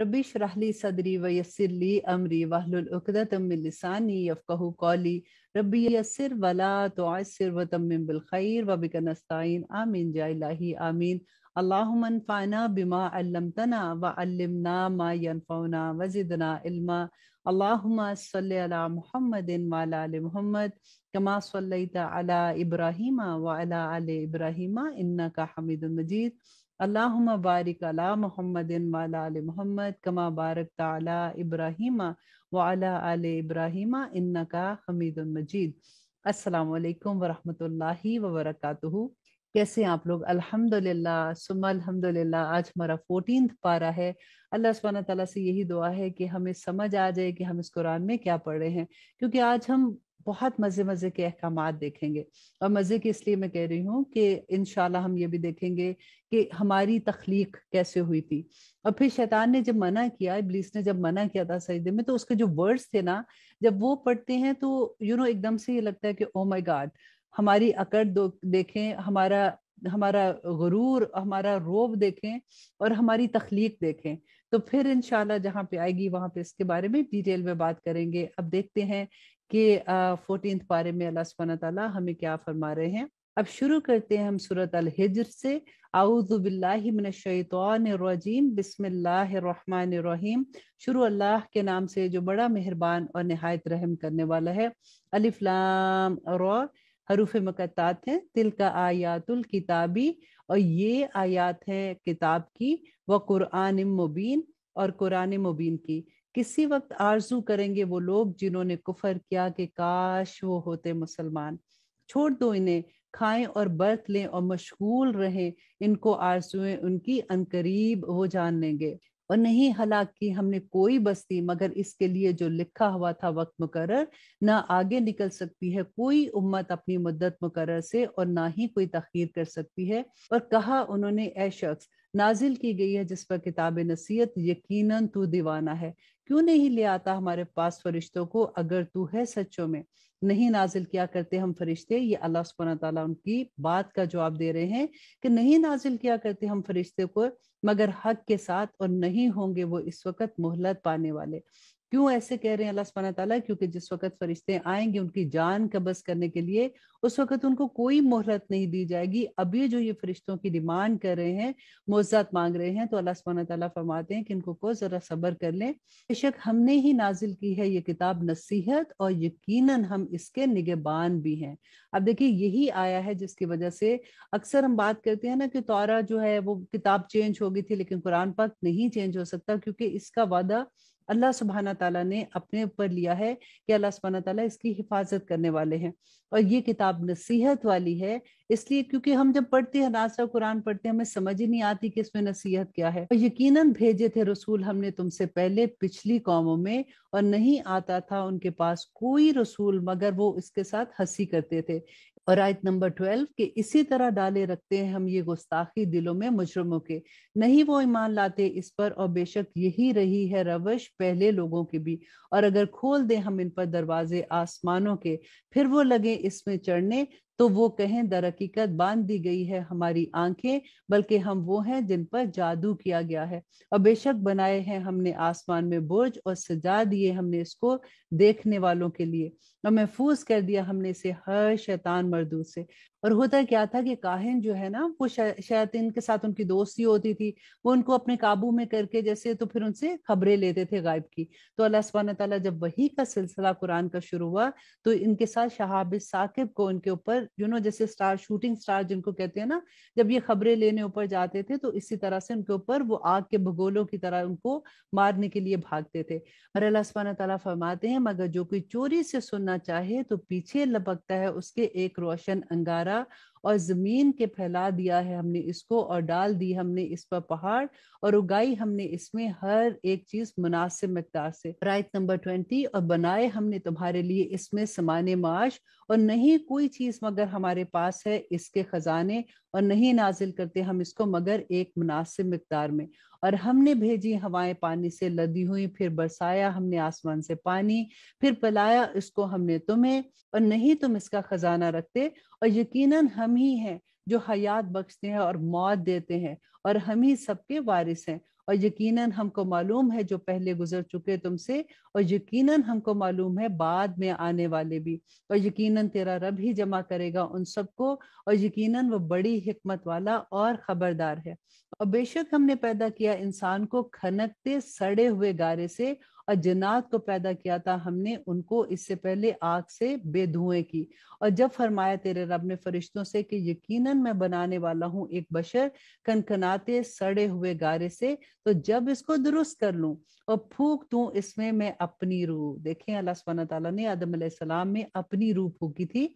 रबी शरह ली सदरी व यसर ली अमरी वहलुल उकदतम मिन लिसानी यफकहु कौली रबी यसर वला तुअस्सिर व तम्मिम बिल खैर व बिक नस्ताईन आमीन या इलाही आमीन اللهم انفعنا بما علمتنا وعلمنا ما ينفعنا وزدنا علما اللهم صل على محمد وعلى ال محمد كما صليت على ابراهيم وعلى ال ابراهيم انك حميد مجيد अल्लाहुम बारिक अला मोहम्मद वाला आल मोहम्मद कमा बारक ताला इब्राहिमा वाला आल इब्राहिमा इन्नका हमीद मजीद अस्सलाम वरहमतुल्लाहि वबरकातुहू कैसे आप लोग अल्हम्दुलिल्लाह सुम अल्हम्दुलिल्लाह आज हमारा फोर्टीन पारा है अल्लाह सुबहाना तला से यही दुआ है कि हमें समझ आ जाए कि हम इस कुरान में क्या पढ़ रहे हैं क्योंकि आज हम बहुत मज़े मज़े के अहकाम देखेंगे और मज़े के इसलिए मैं कह रही हूँ कि इन हम ये भी देखेंगे कि हमारी तख्लीक कैसे हुई थी और फिर शैतान ने जब मना किया इबलीस ने जब मना किया था सजदे में तो उसके जो वर्ड्स थे ना जब वो पढ़ते हैं तो यू नो एकदम से ये लगता है कि ओ माई गाड हमारी अकड़ देखें हमारा हमारा गरूर हमारा रोब देखें और हमारी तख्लीक देखें तो फिर इनशाला जहाँ पे आएगी वहां पे इसके बारे में डिटेल में बात करेंगे अब देखते हैं कि फोर्टीन पारे में अल्लाह सुबहाना तला हमें क्या फरमा रहे हैं अब शुरू करते हैं हम सूरत अल हिजर से आउज़बिल्लिमिनशैतरजीम बिस्मिल्लाम शुरू अल्लाह के नाम से जो बड़ा मेहरबान और नहायत रहम करने वाला है अलिफ्लाम और हरूफ मकत हैं तिल का आयातुल किताबी और ये आयात है किताब की व कुरान मुबीन और कुरान मुबीन की किसी वक्त आरजू करेंगे वो लोग जिन्होंने कुफर किया कि काश वो होते मुसलमान छोड़ दो इन्हें खाएं और बर्त लें और मशगूल रहें इनको आरजुएं उनकी अनकरीब वो जान लेंगे और नहीं हलाक की हमने कोई बस्ती मगर इसके लिए जो लिखा हुआ था वक्त मुकर ना आगे निकल सकती है कोई उम्मत अपनी मुद्दत मुकर से और ना ही कोई तखीर कर सकती है और कहा उन्होंने ए शख्स नाजिल की गई है जिस पर किताब नसीहत यकीनन तू दीवाना है क्यों नहीं ले आता हमारे पास फरिश्तों को अगर तू है सच्चों में नहीं नाजिल किया करते हम फरिश्ते ये अल्लाह सुबह ताला उनकी बात का जवाब दे रहे हैं कि नहीं नाजिल किया करते हम फरिश्ते को मगर हक के साथ और नहीं होंगे वो इस वक्त मोहलत पाने वाले क्यों ऐसे कह रहे हैं अल्लाह सुबहाना तला क्योंकि जिस वक्त फरिश्ते आएंगे उनकी जान कबस करने के लिए उस वक्त उनको कोई मोहलत नहीं दी जाएगी अभी जो ये फरिश्तों की डिमांड कर रहे हैं मोजात मांग रहे हैं तो अल्लाह सुबहाना तला फरमाते हैं कि इनको को जरा सब्र कर लें बेशक हमने ही नाजिल की है ये किताब नसीहत और यकीन हम इसके निगेबान भी हैं अब देखिए यही आया है जिसकी वजह से अक्सर हम बात करते हैं ना कि तौरा जो है वो किताब चेंज हो गई थी लेकिन कुरान पक नहीं चेंज हो सकता क्योंकि इसका वादा अल्लाह सुबहाना तला ने अपने ऊपर लिया है कि अल्लाह सुबहाना तला इसकी हिफाजत करने वाले हैं और ये किताब नसीहत वाली है इसलिए क्योंकि हम जब पढ़ते हैं नासा कुरान पढ़ते हैं हमें समझ ही नहीं आती कि इसमें नसीहत क्या है और यकीनन भेजे थे रसूल हमने तुमसे पहले पिछली कौमों में और नहीं आता था उनके पास कोई रसूल मगर वो इसके साथ हंसी करते थे और आयत नंबर ट्वेल्व के इसी तरह डाले रखते हैं हम ये गुस्ताखी दिलों में मुजरमों के नहीं वो ईमान लाते इस पर और बेशक यही रही है रवश पहले लोगों की भी और अगर खोल दें हम इन पर दरवाजे आसमानों के फिर वो लगे इसमें चढ़ने तो वो कहें दरकीकत बांध दी गई है हमारी आंखें बल्कि हम वो हैं जिन पर जादू किया गया है और बेशक बनाए हैं हमने आसमान में बोझ और सजा दिए हमने इसको देखने वालों के लिए और महफूज कर दिया हमने इसे हर शैतान मरदू से और होता क्या था कि काहिन जो है ना वो शायद के साथ उनकी दोस्ती होती थी वो उनको अपने काबू में करके जैसे तो फिर उनसे खबरें लेते थे गायब की तो अल्लाह सब तला जब वही का सिलसिला कुरान का शुरू हुआ तो इनके साथ शहाब साकिब को इनके ऊपर यू नो जैसे स्टार शूटिंग स्टार जिनको कहते हैं ना जब ये खबरें लेने ऊपर जाते थे तो इसी तरह से उनके ऊपर वो आग के भगोलों की तरह उनको मारने के लिए भागते थे और अल्लाह सुबहाना तला फरमाते हैं मगर जो कोई चोरी से सुनना चाहे तो पीछे लपकता है उसके एक रोशन अंगारा हमारा और जमीन के फैला दिया है हमने इसको और डाल दी हमने इस पर पहाड़ और उगाई हमने इसमें हर एक चीज मुनासिब मकदार से राइट नंबर ट्वेंटी और बनाए हमने तुम्हारे लिए इसमें समाने माश और नहीं कोई चीज मगर हमारे पास है इसके खजाने और नहीं नाजिल करते हम इसको मगर एक मुनासिब मकदार में और हमने भेजी हवाएं पानी से लदी हुई फिर बरसाया हमने आसमान से पानी फिर पिलाया इसको हमने तुम्हें और नहीं तुम इसका खजाना रखते और यकीनन हम ही हैं जो हयात बख्शते हैं और मौत देते हैं और हम ही सबके वारिस हैं और यकीनन हमको मालूम है जो पहले गुजर चुके तुमसे और यकीनन हमको मालूम है बाद में आने वाले भी और यकीनन तेरा रब ही जमा करेगा उन सबको और यकीनन वो बड़ी हिकमत वाला और खबरदार है और बेशक हमने पैदा किया इंसान को खनकते सड़े हुए गारे से और जन्नात को पैदा किया था हमने उनको इससे पहले आग से बेधुएं की और जब फरमाया तेरे रब ने फरिश्तों से कि यकीनन मैं बनाने वाला हूँ एक बशर कनकनाते सड़े हुए गारे से तो जब इसको दुरुस्त कर लूं और फूक तू इसमें मैं अपनी रूह देखें अल्लाह सुबहाना तला ने आदम सलाम में अपनी रूह फूकी थी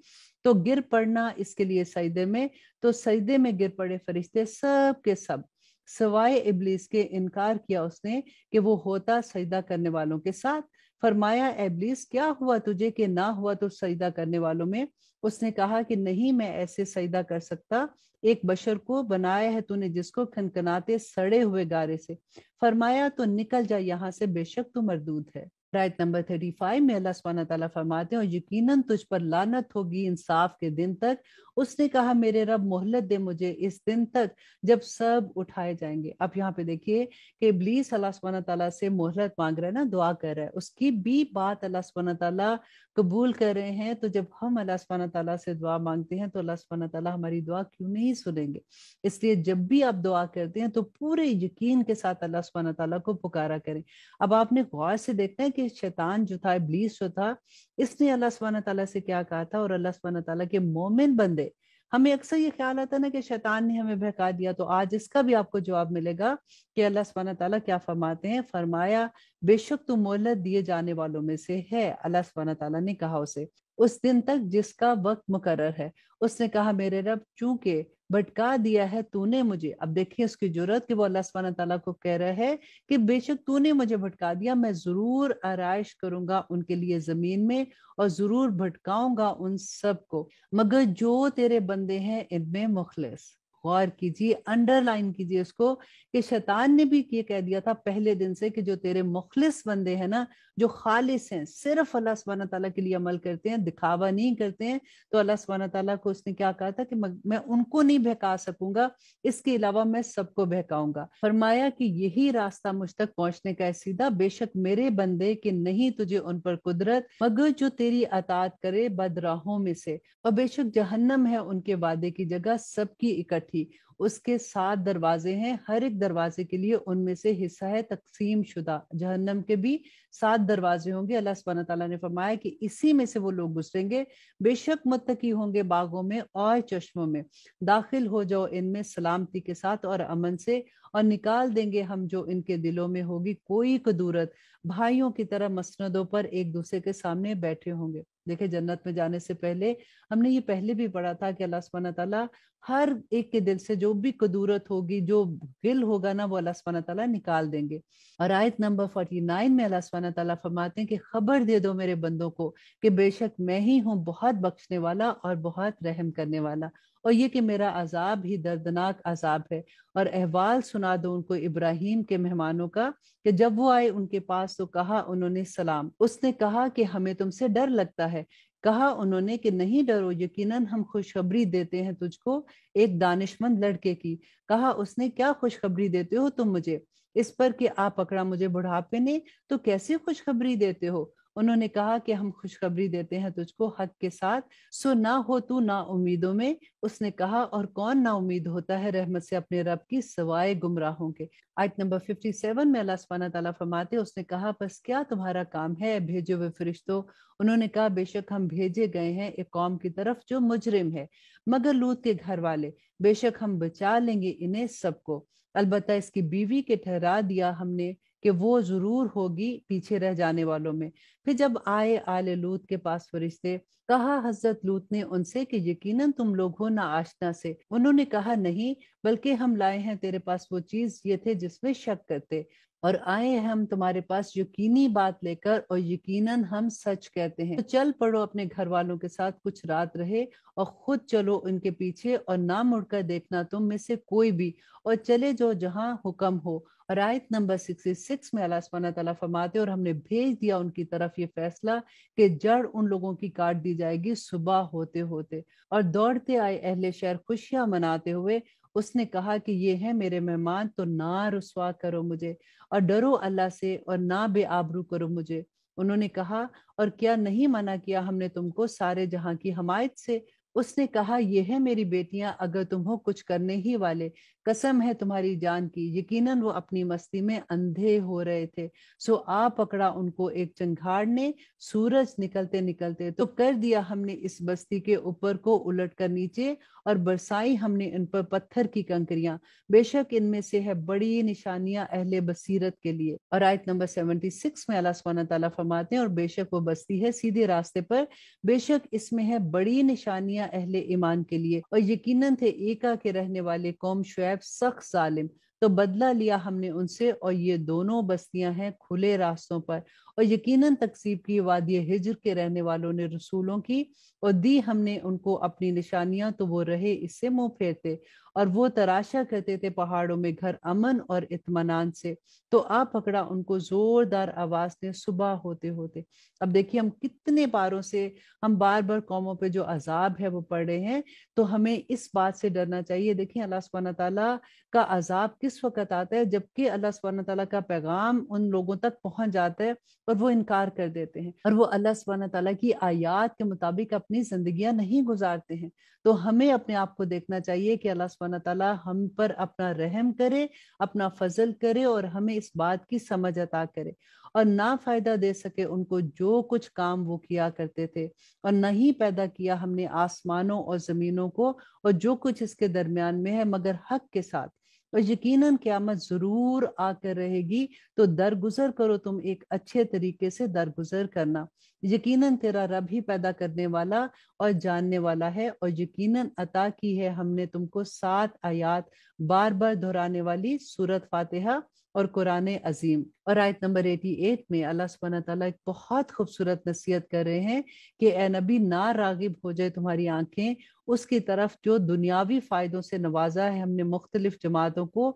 तो गिर पड़ना इसके लिए सईदे में तो सईदे में गिर पड़े फरिश्ते सब के सब सवाए इबलीस के इनकार किया उसने कि वो होता सजदा करने वालों के साथ फरमाया एबलीस क्या हुआ तुझे कि ना हुआ तो सजदा करने वालों में उसने कहा कि नहीं मैं ऐसे सजदा कर सकता एक बशर को बनाया है तूने जिसको खनखनाते सड़े हुए गारे से फरमाया तो निकल जा यहाँ से बेशक तू मरदूद है रायत नंबर थर्टी फाइव में अल्लाह सुबहाना फरमाते हैं और यकीनन तुझ पर लानत होगी इंसाफ के दिन तक उसने कहा मेरे रब मोहलत दे मुझे इस दिन तक जब सब उठाए जाएंगे अब यहाँ पे देखिए कि इबलीस अल्लाह सुबहाना तला से मोहलत मांग रहा है ना दुआ कर रहा है उसकी भी बात अल्लाह सुबहाना तला कबूल कर रहे हैं तो जब हम अल्लाह सुबहाना तला से दुआ मांगते हैं तो अल्लाह सुबहाना तला हमारी दुआ क्यों नहीं सुनेंगे इसलिए जब भी आप दुआ करते हैं तो पूरे यकीन के साथ अल्लाह सुबहाना तला को पुकारा करें अब आपने गौर से देखना है कि कि शैतान जो था इब्लीस जो था इसने अल्लाह सुबहान तला से क्या कहा था और अल्लाह सुबहान तला के मोमिन बंदे हमें अक्सर ये ख्याल आता है ना कि शैतान ने हमें बहका दिया तो आज इसका भी आपको जवाब मिलेगा कि अल्लाह सुबहान तला क्या फरमाते हैं फरमाया बेशक तुम तो मोहलत दिए जाने वालों में से है अल्लाह सुबहान तला ने कहा उसे उस दिन तक जिसका वक्त मुकर है उसने कहा मेरे रब चूंकि भटका दिया है तूने मुझे अब देखिए उसकी जरूरत कि वो अल्लाह सुबह तला को कह रहा है कि बेशक तूने मुझे भटका दिया मैं जरूर आरइश करूंगा उनके लिए जमीन में और जरूर भटकाऊंगा उन सबको मगर जो तेरे बंदे हैं इनमें मुखलिस गौर कीजिए अंडरलाइन कीजिए उसको कि शैतान ने भी ये कह दिया था पहले दिन से कि जो तेरे मुखलिस बंदे हैं ना जो खालिश हैं सिर्फ अल्लाह सुबहाना तला के लिए अमल करते हैं दिखावा नहीं करते हैं तो अल्लाह सुबहाना तला को उसने क्या कहा था कि मैं उनको नहीं बहका सकूंगा इसके अलावा मैं सबको बहकाऊंगा फरमाया कि यही रास्ता मुझ तक पहुंचने का है सीधा बेशक मेरे बंदे कि नहीं तुझे उन पर कुदरत मगर जो तेरी अतात करे बदराहों में से और बेशक जहन्नम है उनके वादे की जगह सबकी इकट्ठी उसके सात दरवाजे हैं हर एक दरवाजे के लिए उनमें से हिस्सा है तकसीम शुदा जहन्नम के भी सात दरवाजे होंगे अल्लाह सुबहाना तला ने फरमाया कि इसी में से वो लोग गुजरेंगे बेशक मुतकी होंगे बागों में और चश्मों में दाखिल हो जाओ इनमें सलामती के साथ और अमन से और निकाल देंगे हम जो इनके दिलों में होगी कोई कदूरत भाइयों की तरह मसनदों पर एक दूसरे के सामने बैठे होंगे देखे जन्नत में जाने से पहले हमने ये पहले भी पढ़ा था कि अल्लाह सुबहाना तला हर एक के दिल से जो भी कदूरत होगी जो गिल होगा ना वो अल्लाह सुबहाना तला निकाल देंगे और आयत नंबर फोर्टी नाइन में अल्लाह सुबहाना तला फरमाते हैं कि खबर दे दो मेरे बंदों को कि बेशक मैं ही हूँ बहुत बख्शने वाला और बहुत रहम करने वाला और ये कि मेरा अजाब ही दर्दनाक अजाब है और अहवाल सुना दो उनको इब्राहिम के मेहमानों का कि जब वो आए उनके पास तो कहा उन्होंने सलाम उसने कहा कि हमें तुमसे डर लगता है कहा उन्होंने कि नहीं डरो यकीनन हम खुशखबरी देते हैं तुझको एक दानिशमंद लड़के की कहा उसने क्या खुशखबरी देते हो तुम मुझे इस पर कि आप पकड़ा मुझे बुढ़ापे ने तो कैसे खुशखबरी देते हो उन्होंने कहा कि हम खुशखबरी देते हैं तुझको हक के साथ सो ना हो तू ना उम्मीदों में उसने कहा और कौन ना उम्मीद होता है रहमत से अपने रब की सवाए गुमराहों के आयत नंबर 57 में अल्लाह सुबहाना तआला फरमाते उसने कहा बस क्या तुम्हारा काम है भेजे हुए फरिश्तों उन्होंने कहा बेशक हम भेजे गए हैं एक कौम की तरफ जो मुजरिम है मगर लूत के घर वाले बेशक हम बचा लेंगे इन्हें सबको अलबत्ता इसकी बीवी के ठहरा दिया हमने कि वो जरूर होगी पीछे रह जाने वालों में फिर जब आए आले लूत के पास फरिश्ते कहा हजरत लूत ने उनसे कि यकीनन तुम लोग हो ना आशना से उन्होंने कहा नहीं बल्कि हम लाए हैं तेरे पास वो चीज ये थे जिसमें शक करते और आए हम तुम्हारे पास यकीनी बात लेकर और यकीनन हम सच कहते हैं तो चल पड़ो अपने घर वालों के साथ कुछ रात रहे और खुद चलो उनके पीछे और ना मुड़कर देखना तुम में से कोई भी और चले जो जहां हुक्म हो और आयत नंबर सिक्स में अल्लाह तआला फरमाते और हमने भेज दिया उनकी तरफ ये फैसला कि जड़ उन लोगों की काट दी जाएगी सुबह होते होते और दौड़ते आए अहले शहर खुशियां मनाते हुए उसने कहा कि ये है मेरे मेहमान तो ना रसवा करो मुझे और डरो अल्लाह से और ना बेआबरू करो मुझे उन्होंने कहा और क्या नहीं मना किया हमने तुमको सारे जहां की हमायत से उसने कहा यह है मेरी बेटियां अगर तुम हो कुछ करने ही वाले कसम है तुम्हारी जान की यकीनन वो अपनी मस्ती में अंधे हो रहे थे सो आ पकड़ा उनको एक चंघाड़ ने सूरज निकलते निकलते तो कर दिया हमने इस बस्ती के ऊपर को उलट कर नीचे और बरसाई हमने इन पर पत्थर की कंकरियां बेशक इनमें से है बड़ी निशानियां अहले बसीरत के लिए और आयत नंबर सेवेंटी सिक्स में अल्लाह सुबहाना फरमाते हैं और बेशक वो बस्ती है सीधे रास्ते पर बेशक इसमें है बड़ी निशानियां अहले ईमान के लिए और यकीनन थे एका के रहने वाले कौम शुएब शोएब सख्त जालिम तो बदला लिया हमने उनसे और ये दोनों बस्तियां हैं खुले रास्तों पर और यकीनन तकसीब की वादी हिजर के रहने वालों ने रसूलों की और दी हमने उनको अपनी निशानियां तो वो रहे इससे मुंह फेरते और वो तराशा करते थे पहाड़ों में घर अमन और इतमान से तो आ पकड़ा उनको जोरदार आवाज ने सुबह होते होते अब देखिए हम कितने पारों से हम बार बार कौमों पे जो अजाब है वो पढ़ रहे हैं तो हमें इस बात से डरना चाहिए देखिए अल्लाह सुबहाना तला का अजाब किस वक्त आता है जबकि अल्लाह सुबहाना तला का पैगाम उन लोगों तक पहुंच जाता है और वो इनकार कर देते हैं और वो अल्लाह सुबहाना तला की आयात के मुताबिक अपनी जिंदगी नहीं गुजारते हैं तो हमें अपने आप को देखना चाहिए कि अल्लाह सुबहाना तला हम पर अपना रहम करे अपना फजल करे और हमें इस बात की समझ अता करे और ना फायदा दे सके उनको जो कुछ काम वो किया करते थे और नहीं पैदा किया हमने आसमानों और जमीनों को और जो कुछ इसके दरमियान में है मगर हक के साथ और यकीनन क्यामत जरूर आकर रहेगी तो दरगुजर करो तुम एक अच्छे तरीके से दरगुजर करना यकीनन तेरा रब ही पैदा करने वाला और जानने वाला है और यकीनन अता की है हमने तुमको सात आयात बार बार दोहराने वाली सूरत फातिहा और कुरान अजीम और आयत नंबर 88 में अल्लाह सुबहाना तला एक बहुत खूबसूरत नसीहत कर रहे हैं कि ए नबी ना रागिब हो जाए तुम्हारी आंखें उसकी तरफ जो दुनियावी फायदों से नवाजा है हमने मुख्तलिफ जमातों को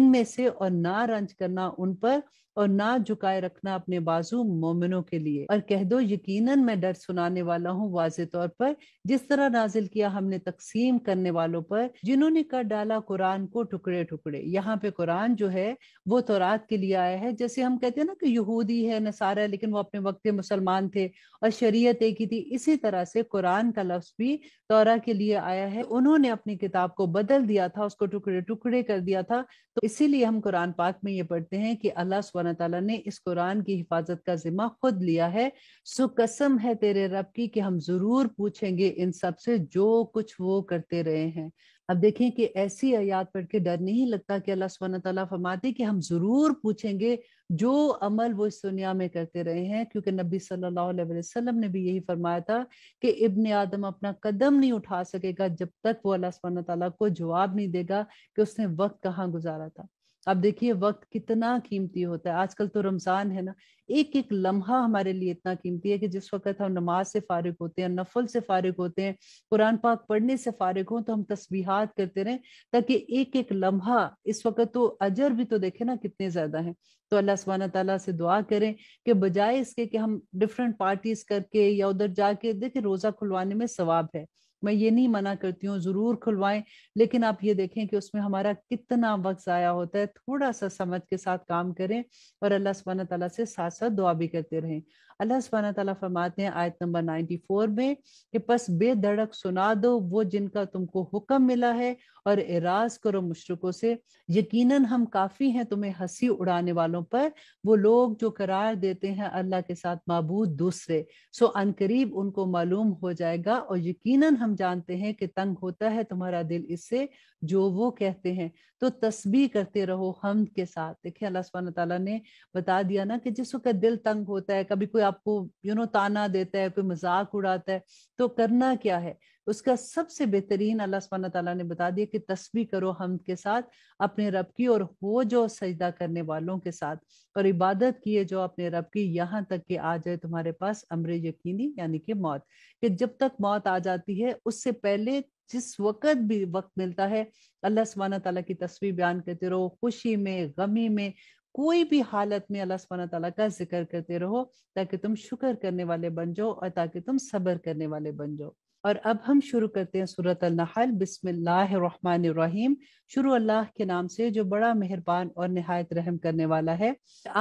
इनमें से और ना रंज करना उन पर और ना झुकाए रखना अपने बाजू मोमिनों के लिए और कह दो यकीनन मैं डर सुनाने वाला हूँ वाज तौर पर जिस तरह नाजिल किया हमने तकसीम करने वालों पर जिन्होंने कर डाला कुरान को टुकड़े टुकड़े यहाँ पे कुरान जो है वो तोरात के लिए आया है जैसे हम कहते हैं ना कि यहूदी है नसारा है लेकिन वो अपने वक्त मुसलमान थे और शरीय एक ही थी इसी तरह से कुरान का लफ्ज भी तोरा के लिए आया है उन्होंने अपनी किताब को बदल दिया था उसको टुकड़े टुकड़े कर दिया था तो इसीलिए हम कुरान पाक में ये पढ़ते हैं कि अल्लाह सुबहाना तला ने इस कुरान की हिफाजत का जिम्मा खुद लिया है सो कसम है तेरे रब की कि हम जरूर पूछेंगे इन सब से जो कुछ वो करते रहे हैं अब देखें कि ऐसी आयात पढ़ के डर नहीं लगता कि अल्लाह सुबहाना तला फरमाते कि हम जरूर पूछेंगे जो अमल वो इस दुनिया में करते रहे हैं क्योंकि नबी सल्लल्लाहु अलैहि वसल्लम ने भी यही फरमाया था कि इब्ने आदम अपना कदम नहीं उठा सकेगा जब तक वो अल्लाह सुबहाना तला को जवाब नहीं देगा कि उसने वक्त कहाँ गुजारा था आप देखिए वक्त कितना कीमती होता है आजकल तो रमजान है ना एक एक लम्हा हमारे लिए इतना कीमती है कि जिस वक्त हम नमाज से फारिग होते हैं नफल से फारिग होते हैं कुरान पाक पढ़ने से फारिग हो तो हम तस्बीहात करते रहें ताकि एक एक लम्हा इस वक्त तो अजर भी तो देखे ना कितने ज्यादा हैं तो अल्लाह सुबहाना तला से दुआ करें कि बजाय इसके कि हम डिफरेंट पार्टीज करके या उधर जाके देखे रोजा खुलवाने में सवाब है मैं ये नहीं मना करती हूँ जरूर खुलवाएं लेकिन आप ये देखें कि उसमें हमारा कितना वक्त ज़ाया होता है थोड़ा सा समझ के साथ काम करें और अल्लाह सुबह तला से साथ साथ दुआ भी करते रहें अल्लाह सुबहाना तला फरमाते हैं आयत नंबर 94 में कि बस बेधड़क सुना दो वो जिनका तुमको हुक्म मिला है और एराज करो मुशरकों से यकीनन हम काफ़ी हैं तुम्हें हंसी उड़ाने वालों पर वो लोग जो करार देते हैं अल्लाह के साथ मबूद दूसरे सो अनकरीब उनको मालूम हो जाएगा और यकीनन हम जानते हैं कि तंग होता है तुम्हारा दिल इससे जो वो कहते हैं तो तस्बी करते रहो हम के साथ देखिए अल्लाह सुबहाना तला ने बता दिया ना कि जिस वक्त दिल तंग होता है कभी कोई आपको यू you नो know, ताना देता है कोई मजाक उड़ाता है तो करना क्या है उसका सबसे बेहतरीन अल्लाह सुबहाना तला ने बता दिया कि तस्वीर करो हम के साथ अपने रब की और हो जो सजदा करने वालों के साथ और इबादत किए जो अपने रब की यहाँ तक कि आ जाए तुम्हारे पास अमर यकीनी यानी कि मौत कि जब तक मौत आ जाती है उससे पहले जिस वक्त भी वक्त मिलता है अल्लाह सुबहाना तला की तस्वीर बयान करते रहो खुशी में गमी में कोई भी हालत में अल्लाह सुबहाना तला का जिक्र करते रहो ताकि तुम शुक्र करने वाले बन जाओ और ताकि तुम सब्र करने वाले बन जाओ और अब हम शुरू करते हैं सूरत नहल बिस्मिल्लाम शुरू अल्लाह के नाम से जो बड़ा मेहरबान और नहायत रहम करने वाला है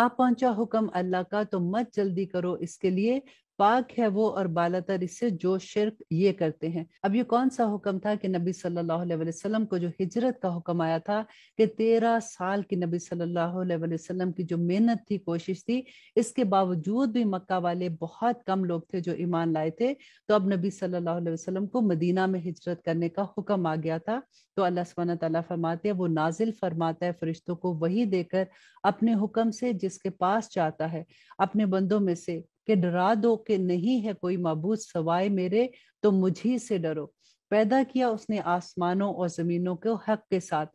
आप पहुंचा हुक्म अल्लाह का तो मत जल्दी करो इसके लिए पाक है वो और तर इससे जो शिरक ये करते हैं अब ये कौन सा हुक्म था कि नबी सल्लल्लाहु अलैहि वसल्लम को जो हिजरत का हुक्म आया था कि तेरह साल की नबी सल्लल्लाहु अलैहि वसल्लम की जो मेहनत थी कोशिश थी इसके बावजूद भी मक्का वाले बहुत कम लोग थे जो ईमान लाए थे तो अब नबी सल्लल्लाहु अलैहि वसल्लम को मदीना में हिजरत करने का हुक्म आ गया था तो अल्लाह सुबहाना तला फरमाते हैं वो नाजिल फरमाता है फरिश्तों को वही देकर अपने हुक्म से जिसके पास जाता है अपने बंदों में से कि डरा दो कि नहीं है कोई मबूद सवाए मेरे तो मुझी से डरो पैदा किया उसने आसमानों और जमीनों को हक के साथ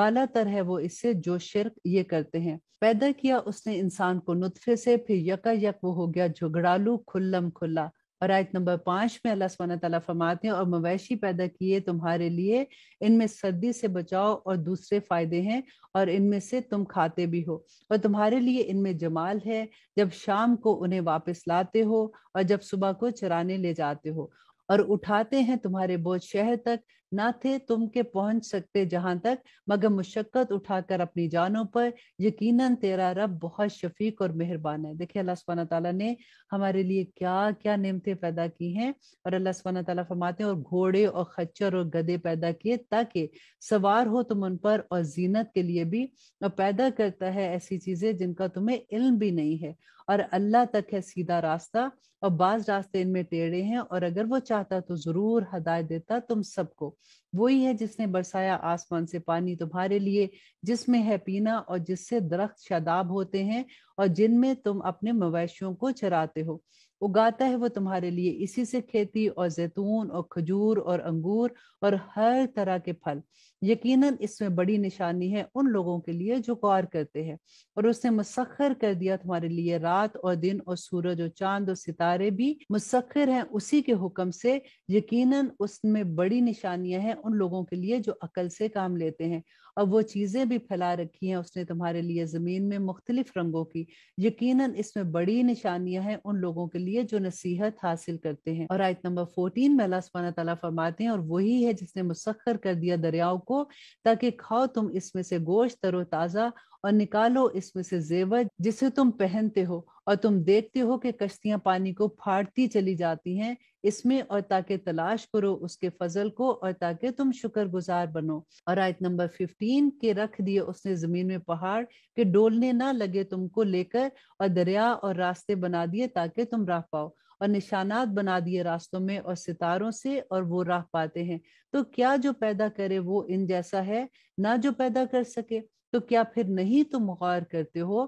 बाला तर है वो इससे जो शिरक ये करते हैं पैदा किया उसने इंसान को नुतफे से फिर यका यक वो हो गया झुगड़ालू खुल्लम खुल्ला और आयत नंबर पांच में अल्लाह सुबह तला फरमाते हैं और मवेशी पैदा किए तुम्हारे लिए इनमें सर्दी से बचाओ और दूसरे फायदे हैं और इनमें से तुम खाते भी हो और तुम्हारे लिए इनमें जमाल है जब शाम को उन्हें वापस लाते हो और जब सुबह को चराने ले जाते हो और उठाते हैं तुम्हारे बोझ शहर तक ना थे तुम के पहुंच सकते जहां तक मगर मुशक्क़त उठाकर अपनी जानों पर यकीनन तेरा रब बहुत शफीक और मेहरबान है देखिए अल्लाह सुबह तला ने हमारे लिए क्या क्या नियमतें पैदा की हैं और अल्लाह सुबह तला फरमाते हैं और घोड़े और खच्चर और गधे पैदा किए ताकि सवार हो तुम उन पर और जीनत के लिए भी और पैदा करता है ऐसी चीजें जिनका तुम्हें इल्म भी नहीं है और अल्लाह तक है सीधा रास्ता और बाज रास्ते इनमें टेढ़े हैं और अगर वो चाहता तो जरूर हदायत देता तुम सबको वही है जिसने बरसाया आसमान से पानी तुम्हारे लिए जिसमें है पीना और जिससे दरख्त शादाब होते हैं और जिनमें तुम अपने मवेशियों को चराते हो उगाता है वो तुम्हारे लिए इसी से खेती और जैतून और खजूर और अंगूर और हर तरह के फल यकीनन इसमें बड़ी निशानी है उन लोगों के लिए जो गौर करते हैं और उसने मुसखर कर दिया तुम्हारे लिए रात और दिन और सूरज और चांद और सितारे भी मुसखर हैं उसी के हुक्म से यकीनन उसमें बड़ी निशानियां हैं उन लोगों के लिए जो अकल से काम लेते हैं अब वो चीज़ें भी फैला रखी हैं उसने तुम्हारे लिए ज़मीन में मुख्तलिफ रंगों की यकीनन इसमें बड़ी निशानियां हैं उन लोगों के लिए जो नसीहत हासिल करते हैं और आयत नंबर फोर्टीन में अल्लाह तला फरमाते हैं और वही है जिसने मुसखर कर दिया दरियाओं को ताकि खाओ तुम इसमें से गोश्त तरो ताज़ा और निकालो इसमें से जेवर जिसे तुम पहनते हो और तुम देखते हो कि कश्तियां पानी को फाड़ती चली जाती हैं इसमें और ताकि तलाश करो उसके फजल को और ताकि तुम शुक्रगुजार बनो और आयत नंबर 15 के रख दिए उसने जमीन में पहाड़ के डोलने ना लगे तुमको लेकर और दरिया और रास्ते बना दिए ताकि तुम राह पाओ और निशानात बना दिए रास्तों में और सितारों से और वो राह पाते हैं तो क्या जो पैदा करे वो इन जैसा है ना जो पैदा कर सके तो क्या फिर नहीं तुम गौर करते हो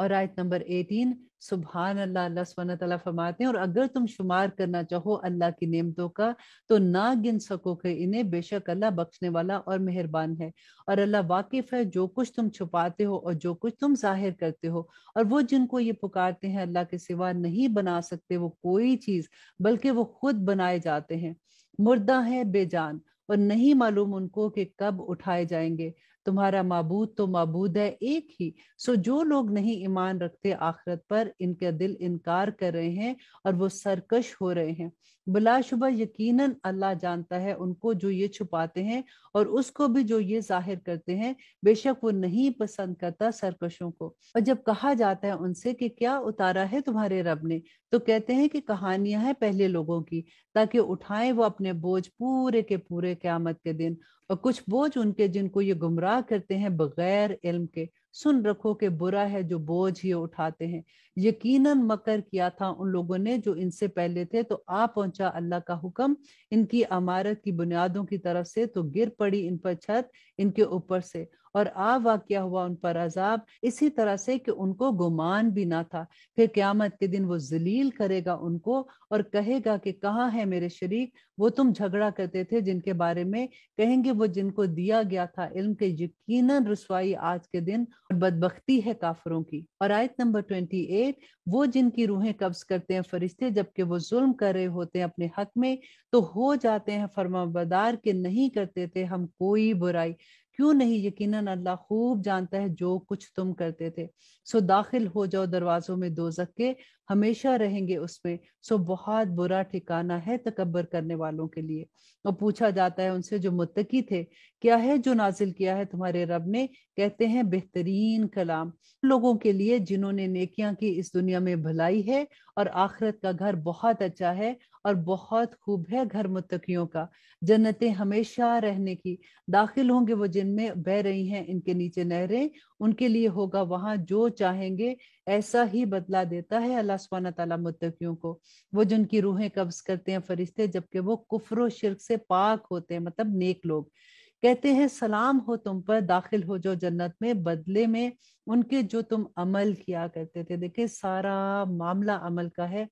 और आयत नंबर एटीन सुबहान अल्लाह अल्लाह फरमाते हैं और अगर तुम शुमार करना चाहो अल्लाह की नेमतों का तो ना गिन सकोगे इन्हें बेशक अल्लाह बख्शने वाला और मेहरबान है और अल्लाह वाकिफ है जो कुछ तुम छुपाते हो और जो कुछ तुम जाहिर करते हो और वो जिनको ये पुकारते हैं अल्लाह के सिवा नहीं बना सकते वो कोई चीज बल्कि वो खुद बनाए जाते हैं मुर्दा है बेजान और नहीं मालूम उनको कि कब उठाए जाएंगे तुम्हारा मबूद तो मबूद है एक ही सो जो लोग नहीं ईमान रखते आखरत पर इनका दिल इनकार कर रहे हैं और वो सरकश हो रहे हैं बिलाशुबा यकीनन अल्लाह जानता है उनको जो ये छुपाते हैं और उसको भी जो ये जाहिर करते हैं बेशक वो नहीं पसंद करता सरकशों को और जब कहा जाता है उनसे कि क्या उतारा है तुम्हारे रब ने तो कहते हैं कि कहानियां हैं पहले लोगों की ताकि उठाएं वो अपने बोझ पूरे के पूरे क्यामत के दिन और कुछ बोझ उनके जिनको ये गुमराह करते हैं बगैर इल्म के सुन रखो कि बुरा है जो बोझ ये उठाते हैं यकीनन मकर किया था उन लोगों ने जो इनसे पहले थे तो आ पहुंचा अल्लाह का हुक्म इनकी अमारत की बुनियादों की तरफ से तो गिर पड़ी इन पर छत इनके ऊपर से और आ वाक हुआ उन पर अजाब इसी तरह से कि उनको गुमान भी ना था फिर क्यामत के दिन वो जलील करेगा उनको और कहेगा कि कहाँ है मेरे शरीक वो तुम झगड़ा करते थे जिनके बारे में कहेंगे वो जिनको दिया गया था इल्म के यकीनन रसवाई आज के दिन और बदबख्ती है काफरों की और आयत नंबर ट्वेंटी समेत वो जिनकी रूहें कब्ज करते हैं फरिश्ते जबकि वो जुल्म कर रहे होते हैं अपने हक में तो हो जाते हैं फरमाबदार के नहीं करते थे हम कोई बुराई क्यों नहीं यकीनन अल्लाह खूब जानता है जो कुछ तुम करते थे सो दाखिल हो जाओ दरवाजों में दो के हमेशा रहेंगे उसमें सो बहुत बुरा ठिकाना है तकबर करने वालों के लिए और पूछा जाता है उनसे जो मुतकी थे क्या है जो नाजिल किया है तुम्हारे रब ने कहते हैं बेहतरीन कलाम लोगों के लिए जिन्होंने नेकियां की इस दुनिया में भलाई है और आखिरत का घर बहुत अच्छा है और बहुत खूब है घर मुतकियों का जन्नतें हमेशा रहने की दाखिल होंगे वो जिनमें बह रही हैं इनके नीचे नहरें उनके लिए होगा वहां जो चाहेंगे ऐसा ही बदला देता है अल्लाह सुबहान तला मुतकियों को वो जिनकी रूहें कब्ज करते हैं फरिश्ते जबकि वो कुफर शिरक से पाक होते हैं मतलब नेक लोग कहते हैं सलाम हो तुम पर दाखिल हो जो जन्नत में बदले में उनके जो तुम अमल किया करते थे देखिए सारा मामला अमल का है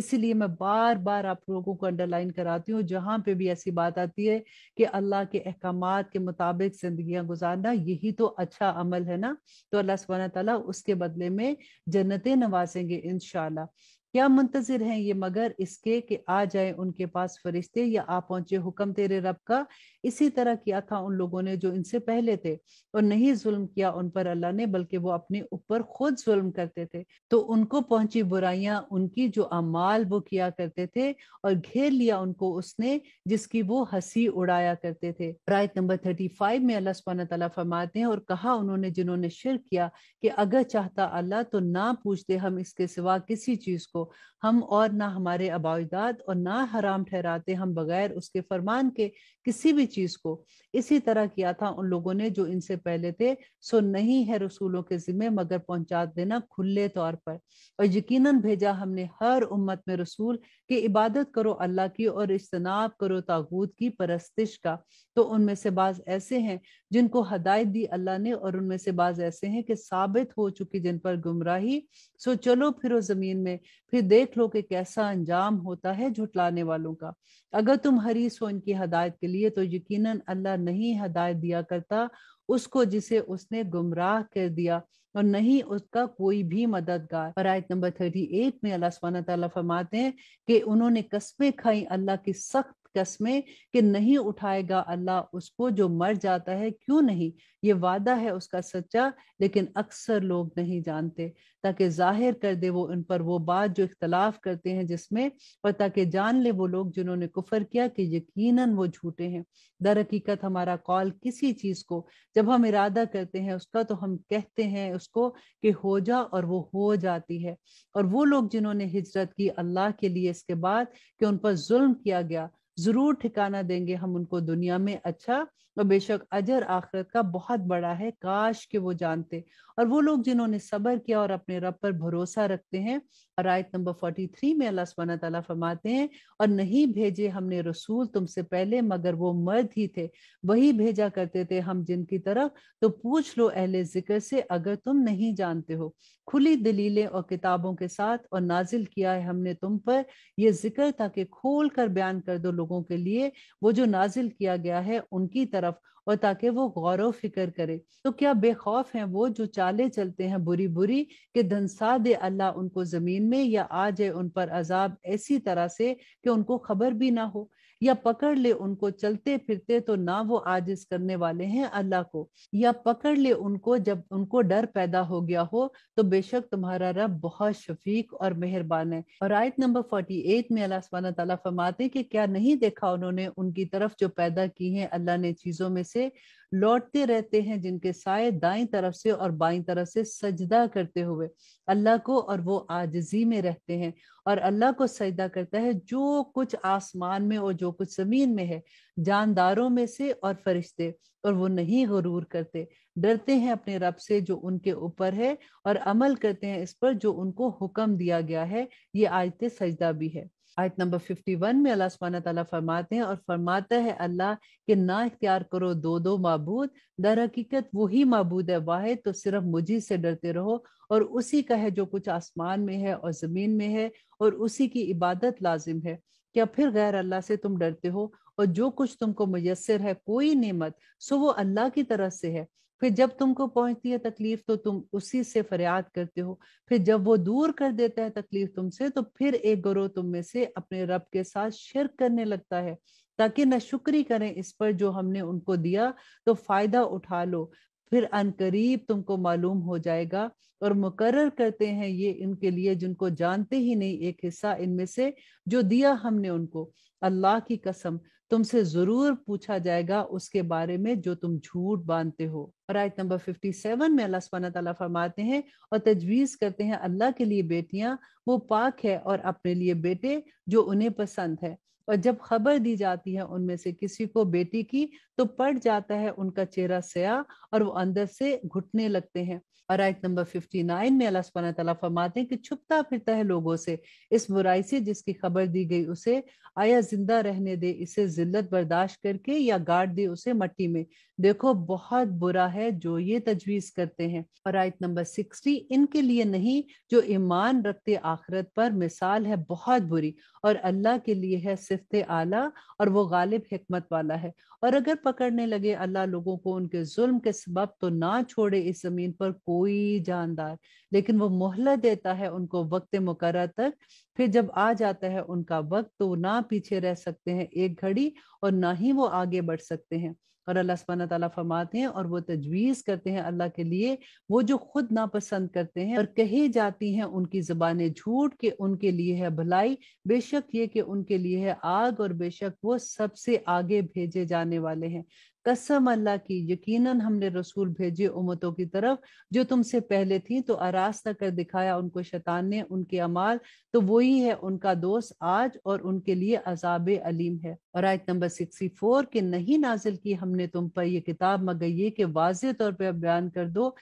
इसलिए मैं बार बार आप लोगों को अंडरलाइन कराती हूँ जहां पे भी ऐसी बात आती है कि अल्लाह के अहकाम के मुताबिक जिंदगी गुजारना यही तो अच्छा अमल है ना तो अल्लाह सुबहाना तला उसके बदले में जन्नतें नवाजेंगे इनशाला क्या मुंतजिर हैं ये मगर इसके कि आ जाए उनके पास फरिश्ते या आ पहुंचे हुक्म तेरे रब का इसी तरह किया था उन लोगों ने जो इनसे पहले थे और नहीं जुल्म किया उन पर अल्लाह ने बल्कि वो अपने ऊपर खुद जुल्म करते थे तो उनको पहुंची बुराइयां उनकी जो अमाल वो किया करते थे और घेर लिया उनको उसने जिसकी वो हंसी उड़ाया करते थे रायत नंबर थर्टी फाइव में अल्लाह सुबहान तला फरमाते हैं और कहा उन्होंने जिन्होंने शिर किया कि अगर चाहता अल्लाह तो ना पूछते हम इसके सिवा किसी चीज को को हम और ना हमारे आबाजदाद और ना हराम ठहराते हम बगैर उसके फरमान के किसी भी चीज को इसी तरह किया था उन लोगों ने जो इनसे पहले थे सो नहीं है रसूलों के जिम्मे मगर पहुंचा देना खुले तौर पर और यकीनन भेजा हमने हर उम्मत में रसूल की इबादत करो अल्लाह की और इज्तनाब करो तागूत की परस्तिश का तो उनमें से बाज ऐसे हैं जिनको हदायत दी अल्लाह ने और उनमें से बाज ऐसे हैं कि साबित हो चुकी जिन पर गुमराही सो चलो फिर जमीन में फिर देख लो कि कैसा अंजाम होता है झुटलाने वालों का अगर तुम हरीस हो इनकी हदायत के लिए तो यकीनन अल्लाह नहीं हदायत दिया करता उसको जिसे उसने गुमराह कर दिया और नहीं उसका कोई भी मददगार और आयत नंबर थर्टी एट में अल्लाह सुबह फरमाते हैं कि उन्होंने कस्में खाई अल्लाह की सख्त कस्में कि नहीं उठाएगा अल्लाह उसको जो मर जाता है क्यों नहीं ये वादा है उसका सच्चा लेकिन अक्सर लोग नहीं जानते ताकि जाहिर कर दे वो उन पर वो बात जो इख्तलाफ करते हैं जिसमें और ताकि जान ले वो लोग जिन्होंने कुफर किया कि यकीनन वो झूठे हैं दर हकीकत हमारा कॉल किसी चीज को जब हम इरादा करते हैं उसका तो हम कहते हैं उसको कि हो जा और वो हो जाती है और वो लोग जिन्होंने हिजरत की अल्लाह के लिए इसके बाद कि उन पर जुल्म किया गया जरूर ठिकाना देंगे हम उनको दुनिया में अच्छा और बेशक अजर आखरत का बहुत बड़ा है काश के वो जानते और वो लोग जिन्होंने सबर किया और अपने रब पर भरोसा रखते हैं और आयत नंबर फोर्टी थ्री में अल्लाह सुबहाना तला फरमाते हैं और नहीं भेजे हमने रसूल तुमसे पहले मगर वो मर्द ही थे वही भेजा करते थे हम जिनकी तरफ तो पूछ लो अहले जिक्र से अगर तुम नहीं जानते हो खुली दलीलें और किताबों के साथ और नाजिल किया है हमने तुम पर यह जिक्र ताकि खोल कर बयान कर दो लोग लोगों के लिए वो जो नाजिल किया गया है उनकी तरफ और ताकि वो गौरव फिक्र करे तो क्या बेखौफ हैं वो जो चाले चलते हैं बुरी बुरी के धनसा दे अल्लाह उनको जमीन में या आ जाए उन पर अजाब ऐसी तरह से कि उनको खबर भी ना हो या पकड़ ले उनको चलते फिरते तो ना वो आजिज करने वाले हैं अल्लाह को या पकड़ ले उनको जब उनको डर पैदा हो गया हो तो बेशक तुम्हारा रब बहुत शफीक और मेहरबान है और आयत नंबर फोर्टी एट में अल्लाह सुबहाना तला फरमाते कि क्या नहीं देखा उन्होंने उनकी तरफ जो पैदा की है अल्लाह ने चीजों में से लौटते रहते हैं जिनके साय दाई तरफ से और बाई तरफ से सजदा करते हुए अल्लाह को और वो आजजी में रहते हैं और अल्लाह को सजदा करता है जो कुछ आसमान में और जो कुछ जमीन में है जानदारों में से और फरिश्ते और वो नहीं गुरूर करते डरते हैं अपने रब से जो उनके ऊपर है और अमल करते हैं इस पर जो उनको हुक्म दिया गया है ये आयत सजदा भी है आयत नंबर 51 में अल्लाह सुबहान ताला फरमाते हैं और फरमाता है अल्लाह कि ना इख्तियार करो दो दो मबूद दर हकीकत वही मबूद है वाहिद तो सिर्फ मुझे से डरते रहो और उसी का है जो कुछ आसमान में है और ज़मीन में है और उसी की इबादत लाजिम है क्या फिर गैर अल्लाह से तुम डरते हो और जो कुछ तुमको मैसर है कोई नेमत सो वो अल्लाह की तरफ से है फिर जब तुमको पहुंचती है तकलीफ तो तुम उसी से फरियाद करते हो फिर जब वो दूर कर देता है तकलीफ तुमसे तो फिर एक गुरु तुम में से अपने रब के साथ शिरक करने लगता है ताकि न शुक्री करें इस पर जो हमने उनको दिया तो फायदा उठा लो फिर अनकरीब तुमको मालूम हो जाएगा और मुकर करते हैं ये इनके लिए जिनको जानते ही नहीं एक हिस्सा इनमें से जो दिया हमने उनको अल्लाह की कसम तुमसे जरूर पूछा जाएगा उसके बारे में जो तुम झूठ बांधते हो और आयत नंबर 57 में अल्लाह सुबहाना तला फरमाते हैं और तजवीज करते हैं अल्लाह के लिए बेटियां वो पाक है और अपने लिए बेटे जो उन्हें पसंद है और जब खबर दी जाती है उनमें से किसी को बेटी की तो पड़ जाता है उनका चेहरा सया और वो अंदर से घुटने लगते हैं और आयत नंबर 59 में अल्लाह फरमाते हैं कि छुपता फिरता है लोगों से इस बुराई से जिसकी खबर दी गई उसे आया जिंदा रहने दे इसे जिल्लत बर्दाश्त करके या गाड़ दे उसे मट्टी में देखो बहुत बुरा है जो ये तजवीज करते हैं और आयत नंबर सिक्सटी इनके लिए नहीं जो ईमान रखते आखरत पर मिसाल है बहुत बुरी और अल्लाह के लिए है सिफत आला और वो गालिब हमत वाला है और अगर पकड़ने लगे अल्लाह लोगों को उनके जुल्म के सबब तो ना छोड़े इस जमीन पर कोई जानदार लेकिन वो मोहलत देता है उनको वक्त मुकर तक फिर जब आ जाता है उनका वक्त तो ना पीछे रह सकते हैं एक घड़ी और ना ही वो आगे बढ़ सकते हैं और अल्लाह सब तला फरमाते हैं और वो तजवीज़ करते हैं अल्लाह के लिए वो जो खुद नापसंद करते हैं और कही जाती हैं उनकी जबान झूठ के उनके लिए है भलाई बेशक ये कि उनके लिए है आग और बेशक वो सबसे आगे भेजे जाने वाले हैं कसम अल्लाह की यकीनन हमने रसूल भेजे उमतों की तरफ जो तुमसे पहले थी तो आरास्ता कर दिखाया उनको शैतान ने उनके अमाल तो वही है उनका दोस्त आज और उनके लिए अजाब अलीम है और आयत नंबर सिक्सटी फोर के नहीं नाजिल की हमने तुम पर यह किताब मगर ये कि वाज तौर पर बयान कर दो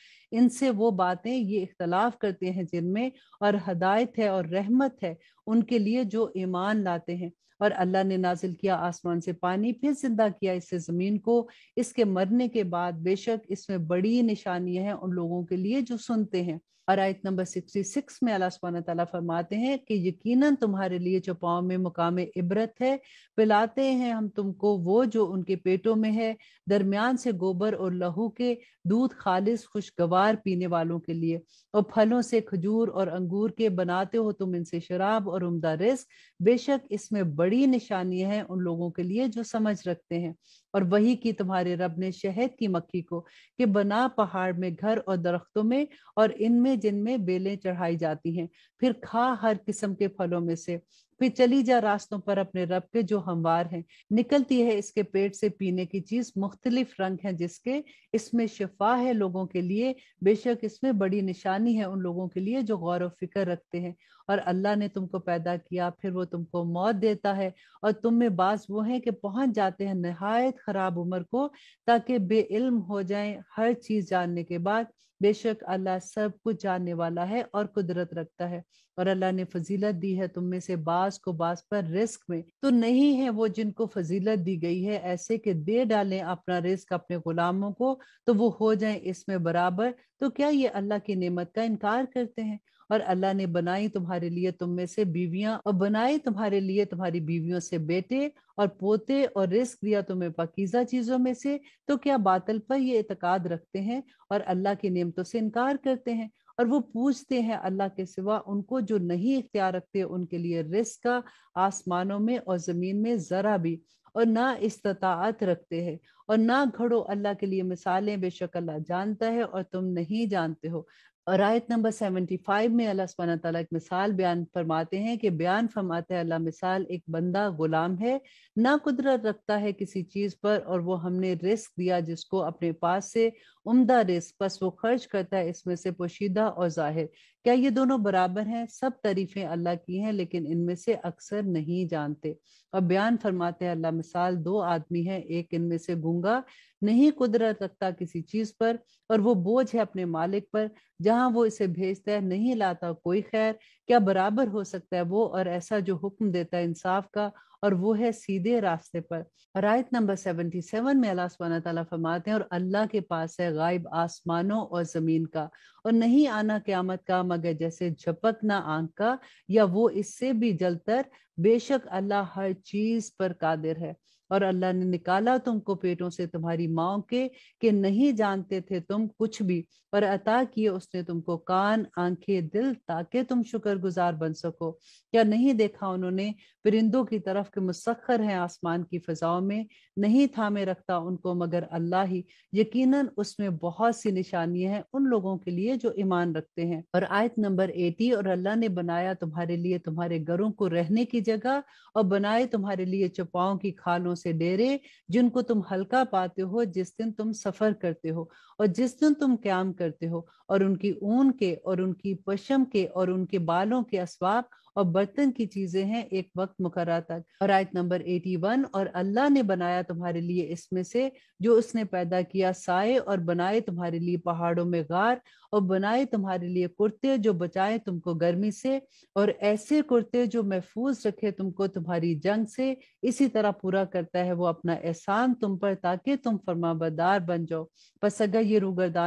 इनसे वो बातें ये इख्तलाफ करते हैं जिनमें और हदायत है और रहमत है उनके लिए जो ईमान लाते हैं और अल्लाह ने नाजिल किया आसमान से पानी फिर जिंदा किया इससे जमीन को इसके मरने के बाद बेशक इसमें बड़ी निशानियां हैं उन लोगों के लिए जो सुनते हैं और आयत नंबर सिक्सटी सिक्स में अल्लाह सुबहाना तआला फरमाते हैं कि यकीनन तुम्हारे लिए जो पाँव में मुकाम इबरत है पिलाते हैं हम तुमको वो जो उनके पेटों में है दरमियान से गोबर और लहू के दूध खालिश खुशगवार पीने वालों के लिए और फलों से खजूर और अंगूर के बनाते हो तुम इनसे शराब और उमदा रिस्क बेशक इसमें बड़ी निशानियां हैं उन लोगों के लिए जो समझ रखते हैं और वही की तुम्हारे रब ने शहद की मक्खी को कि बना पहाड़ में घर और दरख्तों में और इनमें जिनमें बेलें चढ़ाई जाती हैं फिर खा हर किस्म के फलों में से फिर चली जा रास्तों पर अपने रब के जो हमवार हैं निकलती है इसके पेट से पीने की चीज मुख्तलिफ रंग है जिसके इसमें शिफा है लोगों के लिए बेशक इसमें बड़ी निशानी है उन लोगों के लिए जो गौर व फिक्र रखते हैं और अल्लाह ने तुमको पैदा किया फिर वो तुमको मौत देता है और तुम में बास वो है कि पहुंच जाते हैं नहायत खराब उम्र को ताकि इल्म हो जाए हर चीज जानने के बाद बेशक अल्लाह सब कुछ जानने वाला है और कुदरत रखता है और अल्लाह ने फजीलत दी है तुम में से बास को बास पर रिस्क में तो नहीं है वो जिनको फजीलत दी गई है ऐसे कि दे डालें अपना रिस्क अपने गुलामों को तो वो हो जाए इसमें बराबर तो क्या ये अल्लाह की नेमत का इनकार करते हैं और अल्लाह ने बनाई तुम्हारे लिए तुम में से बीवियां और बनाए तुम्हारे लिए तुम्हारी बीवियों से बेटे और पोते और रिस्क दिया तुम्हें पकीजा चीजों में से तो क्या बातल पर ये इतकाद रखते हैं और अल्लाह की नियमतों से इनकार करते हैं और वो पूछते हैं अल्लाह के सिवा उनको जो नहीं इख्तियार रखते उनके लिए रिस्क का आसमानों में और जमीन में जरा भी और ना इस्तात रखते हैं और ना घड़ो अल्लाह के लिए मिसालें बेशक अल्लाह जानता है और तुम नहीं जानते हो और आयत नंबर फाइव में अल्लाह सब एक मिसाल बयान फरमाते हैं कि बयान फरमाते हैं अल्लाह मिसाल एक बंदा गुलाम है ना कुदरत रखता है किसी चीज़ पर और वो हमने रिस्क दिया जिसको अपने पास से उम्दा रिस्क बस वो खर्च करता है इसमें से पोशीदा और जाहिर क्या ये दोनों बराबर हैं सब तारीफें अल्लाह की हैं लेकिन इनमें से अक्सर नहीं जानते और बयान फरमाते हैं अल्लाह मिसाल दो आदमी हैं एक इनमें से गूंगा नहीं कुदरत रखता किसी चीज पर और वो बोझ है अपने मालिक पर जहां वो इसे भेजता है नहीं लाता कोई खैर क्या बराबर हो सकता है वो और ऐसा जो हुक्म देता है इंसाफ का और वो है सीधे रास्ते पर रायत नंबर सेवेंटी सेवन में अल्लाह सुबहाना तला फरमाते हैं और अल्लाह के पास है गायब आसमानों और ज़मीन का और नहीं आना क्यामत का मगर जैसे झपकना आंख का या वो इससे भी जलतर बेशक अल्लाह हर चीज़ पर कादिर है और अल्लाह ने निकाला तुमको पेटों से तुम्हारी माओ के कि नहीं जानते थे तुम कुछ भी और अता किए उसने तुमको कान आंखें दिल ताकि तुम शुक्र गुजार बन सको क्या नहीं देखा उन्होंने परिंदों की तरफ के मुसखर हैं आसमान की फजाओं में नहीं थामे रखता उनको मगर अल्लाह ही यकीनन उसमें बहुत सी निशानियां हैं उन लोगों के लिए जो ईमान रखते हैं और आयत नंबर एटी और अल्लाह ने बनाया तुम्हारे लिए तुम्हारे घरों को रहने की जगह और बनाए तुम्हारे लिए चुपाओं की खालों से डेरे जिनको तुम हल्का पाते हो जिस दिन तुम सफर करते हो और जिस दिन तुम क्याम करते हो और उनकी ऊन के और उनकी पशम के और उनके बालों के असबाब और बर्तन की चीजें हैं एक वक्त मुकर्रा तक और आयत नंबर 81 और अल्लाह ने बनाया तुम्हारे लिए इसमें से जो उसने पैदा किया साए और बनाए तुम्हारे लिए पहाड़ों में गार और बनाए तुम्हारे लिए कुर्ते जो बचाए तुमको गर्मी से और ऐसे कुर्ते जो महफूज रखे तुमको तुम्हारी जंग से इसी तरह पूरा करता है वो अपना एहसान तुम पर ताकि तुम फरमाबदार बन जाओ बस अगर ये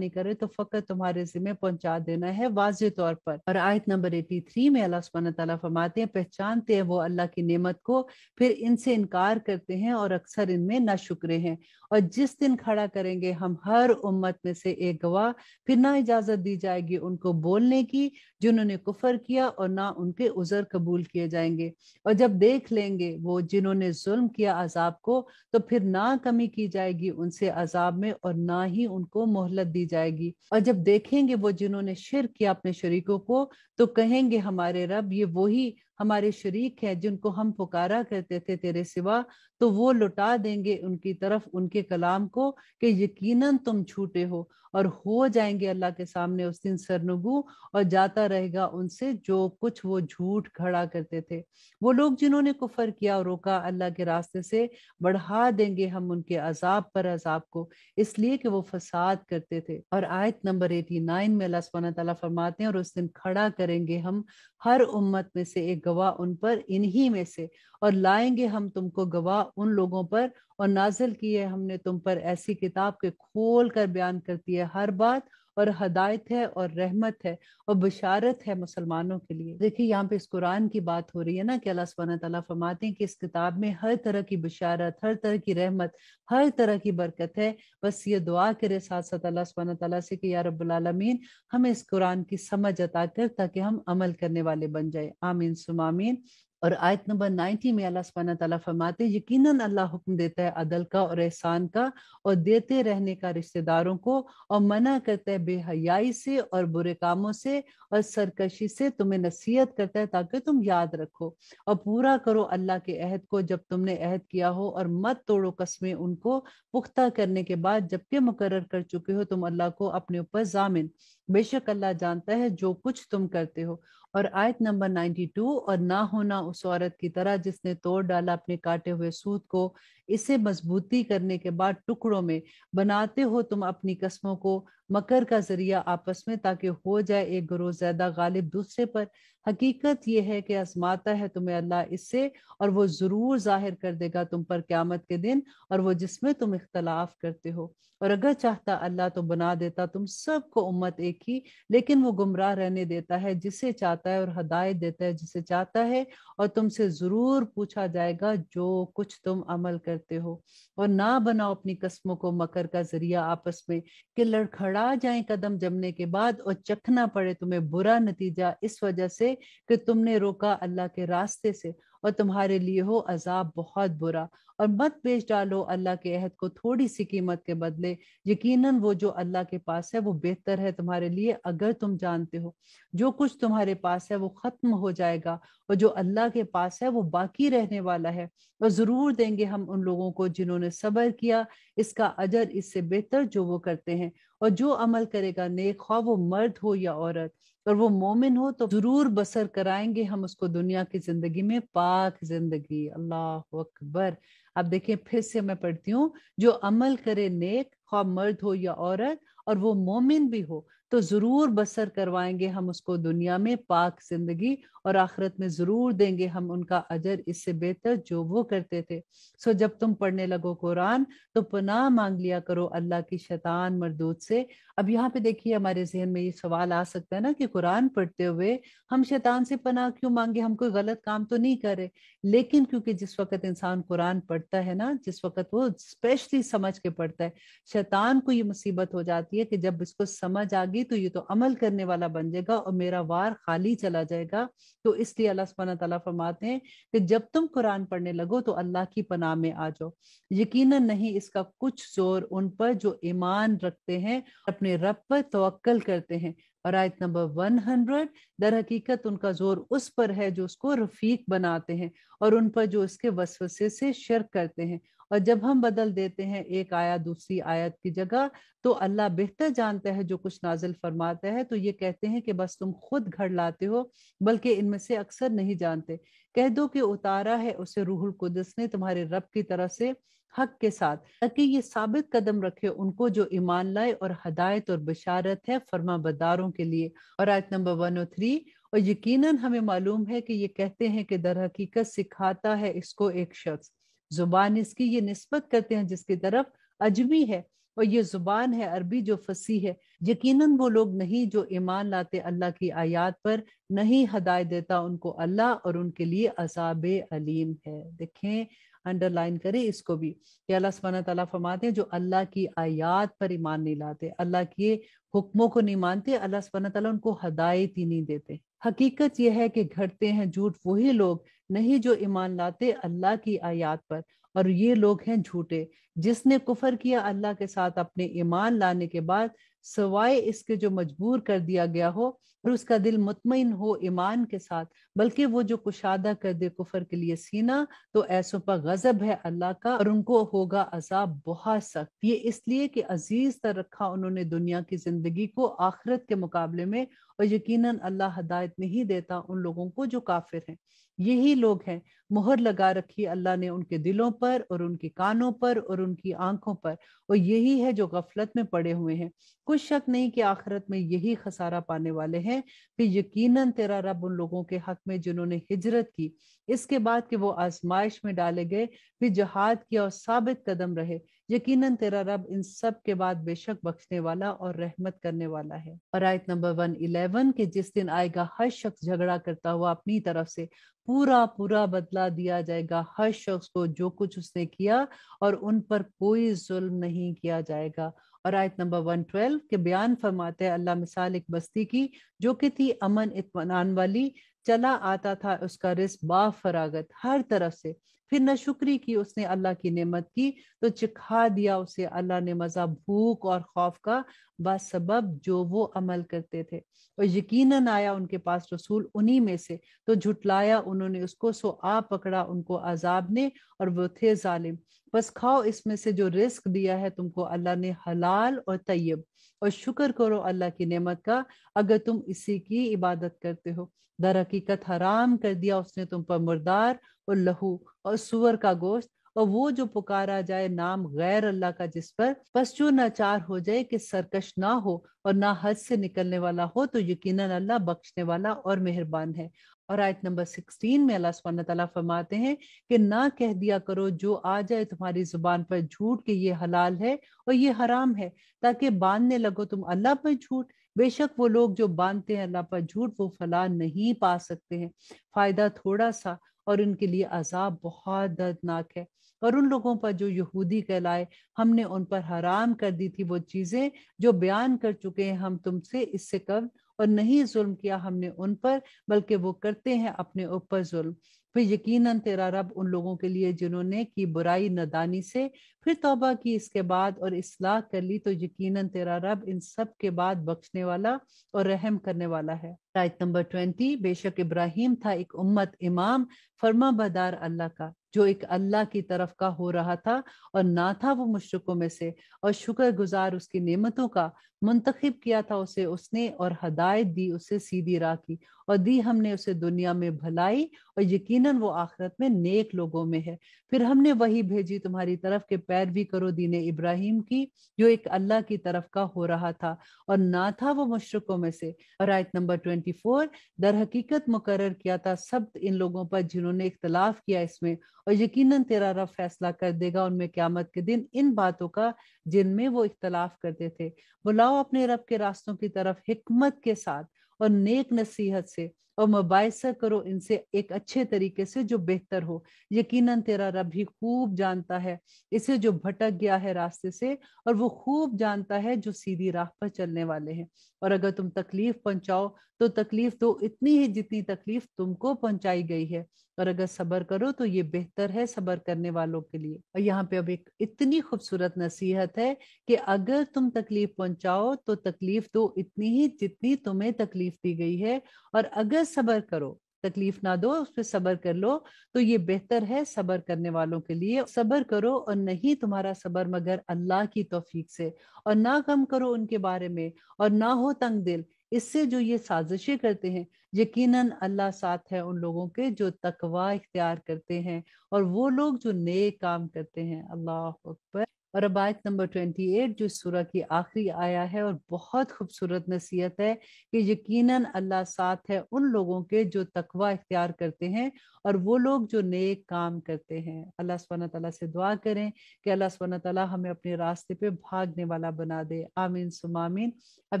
नहीं करे तो फकत तुम्हारे जिम्मे पहुंचा देना है वाज तौर पर और आयत नंबर एटी थ्री में अल्लाह सुबह ताला फरमाते हैं पहचानते हैं वो अल्लाह की नेमत को फिर इनसे इनकार करते हैं और अक्सर इनमें ना शुक्र हैं और जिस दिन खड़ा करेंगे हम हर उम्मत में से एक गवाह फिर ना इजाजत दी जाएगी उनको बोलने की जिन्होंने कुफर किया और ना उनके उजर कबूल किए जाएंगे और जब देख लेंगे वो जिन्होंने जुल्म किया अजाब को तो फिर ना कमी की जाएगी उनसे अजाब में और ना ही उनको मोहलत दी जाएगी और जब देखेंगे वो जिन्होंने शिर किया अपने शरीकों को तो कहेंगे हमारे रब ये वो वो ही हमारे शरीक हैं जिनको हम पुकारा करते थे तेरे सिवा तो वो लुटा देंगे उनकी तरफ उनके कलाम को कि यकीनन तुम छूटे हो और हो जाएंगे अल्लाह के सामने उस दिन सरनगु और जाता रहेगा उनसे जो कुछ वो झूठ खड़ा करते थे वो लोग जिन्होंने कुफर किया और रोका अल्लाह के रास्ते से बढ़ा देंगे हम उनके अजाब पर अजाब को इसलिए कि वो फसाद करते थे और आयत नंबर एटी नाइन में अल्लाह सुबहाना तला फरमाते हैं और उस दिन खड़ा करेंगे हम हर उम्मत में से एक गवाह उन पर इन्हीं में से और लाएंगे हम तुमको गवाह उन लोगों पर और नाजिल की है हमने तुम पर ऐसी किताब के खोल कर बयान करती है हर बात और हदायत है और रहमत है और बशारत है मुसलमानों के लिए देखिए यहाँ पे इस कुरान की बात हो रही है ना कि अल्लाह सुबहाना तला फरमाते हैं कि इस किताब में हर तरह की बशारत हर तरह की रहमत हर तरह की बरकत है बस ये दुआ करे साथ साथ अल्लाह सुबहाना तला से कि या रबालमीन हमें इस कुरान की समझ अता कर ताकि हम अमल करने वाले बन जाए आमीन सुमामीन और आयत नंबर 90 में अल्लाह सुबहाना तला फरमाते यकीनन अल्लाह हुक्म देता है अदल का और एहसान का और देते रहने का रिश्तेदारों को और मना करता है बेहयाई से और बुरे कामों से और सरकशी से तुम्हें नसीहत करता है ताकि तुम याद रखो और पूरा करो अल्लाह के अहद को जब तुमने अहद किया हो और मत तोड़ो कस्में उनको पुख्ता करने के बाद जबकि मुकर कर चुके हो तुम अल्लाह को अपने ऊपर जामिन बेशक अल्लाह जानता है जो कुछ तुम करते हो और आयत नंबर 92 और ना होना उस औरत की तरह जिसने तोड़ डाला अपने काटे हुए सूद को इसे मजबूती करने के बाद टुकड़ों में बनाते हो तुम अपनी कस्मों को मकर का जरिया आपस में ताकि हो जाए एक गुरो ज्यादा गालिब दूसरे पर हकीकत यह है कि आजमाता है तुम्हें अल्लाह इससे और वो जरूर जाहिर कर देगा तुम पर क्यामत के दिन और वो जिसमें तुम इख्तलाफ करते हो और अगर चाहता अल्लाह तो बना देता तुम सबको उम्मत एक ही लेकिन वो गुमराह रहने देता है जिसे चाहता है और हदायत देता है जिसे चाहता है और तुमसे जरूर पूछा जाएगा जो कुछ तुम अमल कर करते हो और ना बनाओ अपनी कस्मों को मकर का जरिया आपस में कि लड़खड़ा जाए कदम जमने के बाद और चखना पड़े तुम्हें बुरा नतीजा इस वजह से कि तुमने रोका अल्लाह के रास्ते से और तुम्हारे लिए हो अजाब बहुत बुरा और मत बेच डालो अल्लाह के अहद को थोड़ी सी कीमत के बदले यकीनन वो जो अल्लाह के पास है वो बेहतर है तुम्हारे लिए अगर तुम जानते हो जो कुछ तुम्हारे पास है वो खत्म हो जाएगा और जो अल्लाह के पास है वो बाकी रहने वाला है और जरूर देंगे हम उन लोगों को जिन्होंने सबर किया इसका अजर इससे बेहतर जो वो करते हैं और जो अमल करेगा नेक ख्वा वो मर्द हो या औरत और वो मोमिन हो तो जरूर बसर कराएंगे हम उसको दुनिया की जिंदगी में पाक जिंदगी अल्लाह अकबर आप देखें फिर से मैं पढ़ती हूँ जो अमल करे नेक ख्वा मर्द हो या औरत और वो मोमिन भी हो तो जरूर बसर करवाएंगे हम उसको दुनिया में पाक जिंदगी और आखिरत में जरूर देंगे हम उनका अजर इससे बेहतर जो वो करते थे सो जब तुम पढ़ने लगो कुरान तो पुनः मांग लिया करो अल्लाह की शैतान मरदूत से अब यहाँ पे देखिए हमारे जहन में ये सवाल आ सकता है ना कि कुरान पढ़ते हुए हम शैतान से पना क्यों मांगे हम कोई गलत काम तो नहीं करे लेकिन क्योंकि जिस वक्त इंसान कुरान पढ़ता है ना जिस वक्त वो स्पेशली समझ के पढ़ता है शैतान को ये मुसीबत हो जाती है कि जब इसको समझ आ गई तो ये तो अमल करने वाला बन जाएगा और मेरा वार खाली चला जाएगा तो इसलिए अल्लाह सुबहाना तला फरमाते हैं कि जब तुम कुरान पढ़ने लगो तो अल्लाह की पनाह में आ जाओ यकीनन नहीं इसका कुछ जोर उन पर जो ईमान रखते हैं अपने अपने रब पर तोल करते हैं और आयत नंबर 100 दर हकीकत उनका जोर उस पर है जो उसको रफीक बनाते हैं और उन पर जो उसके वसवसे से शर्क करते हैं और जब हम बदल देते हैं एक आयत दूसरी आयत की जगह तो अल्लाह बेहतर जानता है जो कुछ नाजिल फरमाता है तो ये कहते हैं कि बस तुम खुद घर लाते हो बल्कि इनमें से अक्सर नहीं जानते कह दो कि उतारा है उसे रूहुल कुदस ने तुम्हारे रब की तरफ से हक के साथ ताकि ये साबित कदम रखे उनको जो ईमान लाए और हदायत और बशारत है फर्मा बदारों के लिए और आयत नंबर वन और थ्री और यकीनन हमें मालूम है कि ये कहते हैं कि दर हकीकत सिखाता है इसको एक शख्स जुबान इसकी ये नस्बत करते हैं जिसकी तरफ अजमी है और ये जुबान है अरबी जो फसी है यकीनन वो लोग नहीं जो ईमान लाते अल्लाह की आयात पर नहीं हदाय देता उनको अल्लाह और उनके लिए अजाब अलीम है देखें अंडरलाइन करें इसको भी कि अल्लाह सुबहाना तला फरमाते हैं जो अल्लाह की आयात पर ईमान नहीं लाते अल्लाह के हुक्मों को नहीं मानते अल्लाह सुबहाना उनको हदायत ही नहीं देते हकीकत यह है कि घटते हैं झूठ वही लोग नहीं जो ईमान लाते अल्लाह की आयात पर और ये लोग हैं झूठे जिसने कुफर किया अल्लाह के साथ अपने ईमान लाने के बाद सवाए इसके जो मजबूर कर दिया गया हो और उसका दिल मुतमिन हो ईमान के साथ बल्कि वो जो कुशादा कर दे कुफर के लिए सीना तो ऐसों पर गजब है अल्लाह का और उनको होगा अजाब बहुत सख्त ये इसलिए कि अजीज तर रखा उन्होंने दुनिया की जिंदगी को आखिरत के मुकाबले में और यकीनन अल्लाह हदायत नहीं देता उन लोगों को जो काफिर हैं यही लोग हैं मोहर लगा रखी अल्लाह ने उनके दिलों पर और उनके कानों पर और उनकी आंखों पर और यही है जो गफलत में पड़े हुए हैं कुछ शक नहीं कि आखिरत में यही खसारा पाने वाले हैं फिर यकीनन तेरा रब उन लोगों के हक में जिन्होंने हिजरत की इसके बाद कि वो आजमाइश में डाले गए फिर जहाद किया और साबित कदम रहे यकीनन तेरा रब इन सब के बाद बेशक बख्शने वाला और रहमत करने वाला है और आयत नंबर वन इलेवन के जिस दिन आएगा हर शख्स झगड़ा करता हुआ अपनी तरफ से पूरा पूरा बदला दिया जाएगा हर शख्स को जो कुछ उसने किया और उन पर कोई जुल्म नहीं किया जाएगा और आयत नंबर वन ट्वेल्व के बयान फरमाते हैं अल्लाह मिसाल एक बस्ती की जो कि थी अमन इतमान वाली चला आता था उसका रिस फरागत हर तरफ से फिर न शुक्री की उसने अल्लाह की नेमत की तो चिखा दिया उसे अल्लाह ने मजा भूख और खौफ का बासबब जो वो अमल करते थे और यकीन आया उनके पास रसूल उन्हीं में से तो झुटलाया उन्होंने उसको सो आ पकड़ा उनको अजाब ने और वो थे जालिम बस खाओ इसमें से जो रिस्क दिया है तुमको अल्लाह ने हलाल और तय्यब और शुक्र करो अल्लाह की नेमत का अगर तुम इसी की इबादत करते हो दर हकीकत हराम कर दिया उसने तुम पर मुर्दार और लहू और सुअर का गोश्त और वो जो पुकारा जाए नाम गैर अल्लाह का जिस पर बस जो नाचार हो जाए कि सरकश ना हो और ना हद से निकलने वाला हो तो यकीनन अल्लाह बख्शने वाला और मेहरबान है और आयत नंबर 16 में अल्लाह सुबहान तआला फरमाते हैं कि ना कह दिया करो जो आ जाए तुम्हारी जुबान पर झूठ के ये हलाल है और ये हराम है ताकि बांधने लगो तुम अल्लाह पर झूठ बेशक वो लोग जो बांधते हैं अल्लाह पर झूठ वो फला नहीं पा सकते हैं फायदा थोड़ा सा और उनके लिए अजाब बहुत दर्दनाक है और उन लोगों पर जो यहूदी कहलाए हमने उन पर हराम कर दी थी वो चीजें जो बयान कर चुके हैं हम तुमसे इससे कब और नहीं जुल्म किया हमने उन पर बल्कि वो करते हैं अपने ऊपर जुल्म फिर यकीनन तेरा रब उन लोगों के लिए जिन्होंने की बुराई नदानी से फिर तौबा की इसके बाद और इसलाह कर ली तो यकीनन तेरा रब इन सब के बाद बख्शने वाला और रहम करने वाला है राइट नंबर ट्वेंटी बेशक इब्राहिम था एक उम्मत इमाम फर्मा बदार अल्लाह का जो एक अल्लाह की तरफ का हो रहा था और ना था वो मुशरकों में से और शुक्र गुजार उसकी नेमतों का मुंतखब किया था उसे उसने और हदायत दी उसे सीधी राह की और दी हमने उसे दुनिया में भलाई और यकीनन वो आखिरत में नेक लोगों में है फिर हमने वही भेजी तुम्हारी तरफ के पैर भी करो दीन इब्राहिम की जो एक अल्लाह की तरफ का हो रहा था और ना था वो मुशरकों में से और आयत नंबर ट्वेंटी फोर दर हकीकत मुकर किया था सब इन लोगों पर जिन्होंने इख्तलाफ किया इसमें और यकीनन तेरा रब फैसला कर देगा उनमें क्यामत के दिन इन बातों का जिनमें वो इख्तलाफ करते थे बुलाओ अपने रब के रास्तों की तरफ हिकमत के साथ और नेक नसीहत से और मुबासा करो इनसे एक अच्छे तरीके से जो बेहतर हो यकीनन तेरा रब ही खूब जानता है इसे जो भटक गया है रास्ते से और वो खूब जानता है जो सीधी राह पर चलने वाले हैं और अगर तुम तकलीफ पहुंचाओ तो तकलीफ तो इतनी ही जितनी तकलीफ तुमको पहुंचाई गई है और अगर सबर करो तो ये बेहतर है सबर करने वालों के लिए और यहाँ पे अब एक इतनी खूबसूरत नसीहत है कि अगर तुम तकलीफ पहुंचाओ तो तकलीफ तो इतनी ही जितनी तुम्हें तकलीफ दी गई है और अगर सबर करो तकलीफ ना दो उस पर सबर कर लो तो ये बेहतर है सबर करने वालों के लिए सबर करो और नहीं तुम्हारा सबर मगर अल्लाह की तोफीक से और ना कम करो उनके बारे में और ना हो तंग दिल इससे जो ये साजिशें करते हैं यकीनन अल्लाह साथ है उन लोगों के जो तकवा इख्तियार करते हैं और वो लोग जो नेक काम करते हैं अल्लाह अकबर और अब आयत नंबर एट जो सूरह की आखिरी आया है और बहुत खूबसूरत नसीहत है कि यकीनन अल्लाह साथ है उन लोगों के जो तकवा इख्तियार करते हैं और वो लोग जो नेक काम करते हैं अल्लाह सुबहाना तला से दुआ करें कि अल्लाह सुबहाना तला हमें अपने रास्ते पे भागने वाला बना दे आमीन सुमामीन अब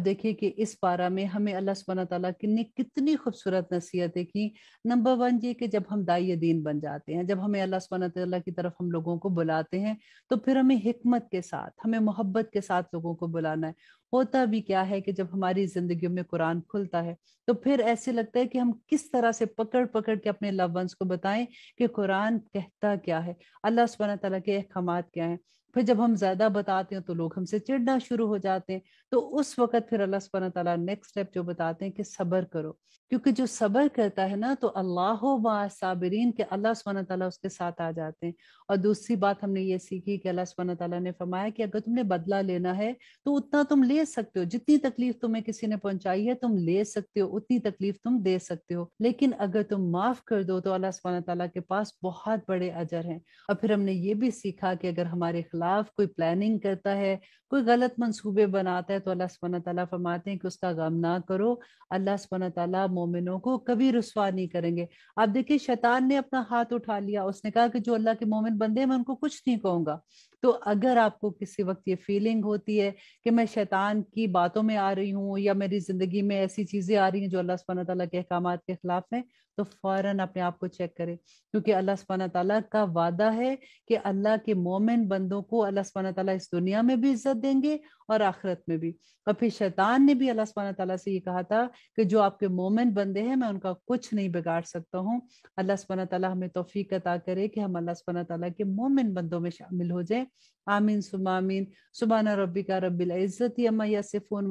देखिए कि इस पारा में हमें अल्लाह सुबहाना तला ने कितनी खूबसूरत नसीहतें की नंबर वन ये कि जब हम दाई दीन बन जाते हैं जब हमें अल्लाह सुबहाना तला की तरफ हम लोगों को बुलाते हैं तो फिर हमें हमत के साथ हमें मोहब्बत के साथ लोगों को बुलाना है होता भी क्या है कि जब हमारी जिंदगी में कुरान खुलता है तो फिर ऐसे लगता है कि हम किस तरह से पकड़ पकड़ के अपने लव वंस को बताएं कि कुरान कहता क्या है अल्लाह सुबह तला के अहकाम क्या है फिर जब हम ज्यादा बताते हैं तो लोग हमसे चिड़ना शुरू हो जाते हैं तो उस वक्त फिर अल्लाह सुबह तला नेक्स्ट स्टेप जो बताते हैं कि सब्र करो क्योंकि जो सब्र करता है ना तो अल्लाह वाबरीन के अल्लाह सुबह तला उसके साथ आ जाते हैं और दूसरी बात हमने ये सीखी कि अल्लाह सुबह तला ने फरमाया कि अगर तुमने बदला लेना है तो उतना तुम ले सकते हो जितनी तकलीफ तुम्हें किसी ने पहुंचाई है तुम ले सकते हो उतनी तकलीफ तुम दे सकते हो लेकिन अगर तुम माफ कर दो तो अल्लाह सुबहाना तला के पास बहुत बड़े अजर हैं और फिर हमने ये भी सीखा कि अगर हमारे खिलाफ कोई प्लानिंग करता है कोई गलत मंसूबे बनाता है तो अल्लाह सुबहाना तला फरमाते हैं कि उसका गम ना करो अल्लाह सुबहाना तला मोमिनों को कभी रसवा नहीं करेंगे आप देखिए शैतान ने अपना हाथ उठा लिया उसने कहा कि जो अल्लाह के मोमिन बंदे मैं उनको कुछ नहीं कहूंगा तो अगर आपको किसी वक्त ये फीलिंग होती है कि मैं शैतान की बातों में आ रही हूँ या मेरी जिंदगी में ऐसी चीजें आ रही हैं जो अल्लाह सुबह तला के अहकाम के खिलाफ हैं तो फौरन अपने आप को चेक करें क्योंकि अल्लाह सुबहाना तला का वादा है कि अल्लाह के मोमिन बंदों को अल्लाह सुबहाना तला इस दुनिया में भी इज्जत देंगे और आखिरत में भी और फिर शैतान ने भी अल्लाह सुबहाना तला से ये कहा था कि जो आपके मोमिन बंदे हैं मैं उनका कुछ नहीं बिगाड़ सकता हूँ अल्लाह सुबहाना तला हमें तोफीक अता करे कि हम अल्लाह सुबहाना तला के मोमिन बंदों में शामिल हो जाए आमीन सुमामीन सुबहाना रबी का रबिल इज़्ज़त अम्मा यसिफ़ून